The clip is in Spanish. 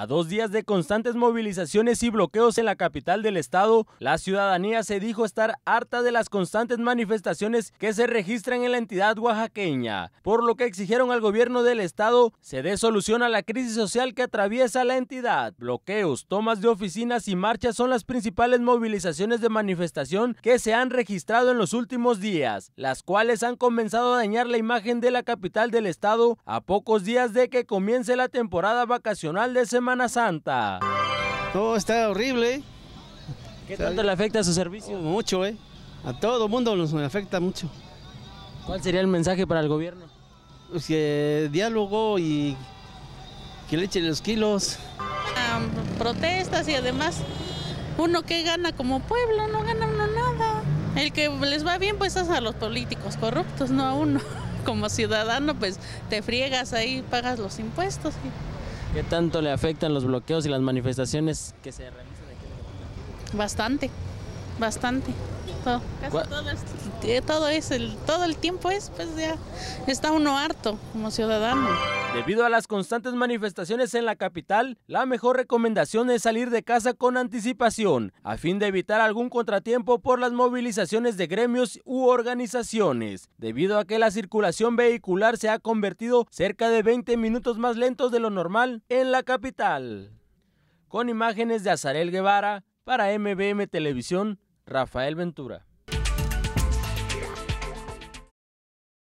A dos días de constantes movilizaciones y bloqueos en la capital del estado, la ciudadanía se dijo estar harta de las constantes manifestaciones que se registran en la entidad oaxaqueña, por lo que exigieron al gobierno del estado se dé solución a la crisis social que atraviesa la entidad. Bloqueos, tomas de oficinas y marchas son las principales movilizaciones de manifestación que se han registrado en los últimos días, las cuales han comenzado a dañar la imagen de la capital del estado a pocos días de que comience la temporada vacacional de semana Santa? Todo está horrible. ¿Qué tanto le afecta a su servicio? Oh, mucho, ¿eh? A todo mundo nos afecta mucho. ¿Cuál sería el mensaje para el gobierno? Pues que diálogo y que le echen los kilos. Ah, protestas y además uno que gana como pueblo, no gana uno nada. El que les va bien pues es a los políticos corruptos, no a uno. Como ciudadano pues te friegas ahí, pagas los impuestos. ¿Qué tanto le afectan los bloqueos y las manifestaciones que se realizan aquí Bastante, bastante. Todo, casi todo, es, eh, todo, es el, todo el tiempo es, pues ya está uno harto como ciudadano. Debido a las constantes manifestaciones en la capital, la mejor recomendación es salir de casa con anticipación, a fin de evitar algún contratiempo por las movilizaciones de gremios u organizaciones, debido a que la circulación vehicular se ha convertido cerca de 20 minutos más lentos de lo normal en la capital. Con imágenes de Azarel Guevara, para MBM Televisión, Rafael Ventura.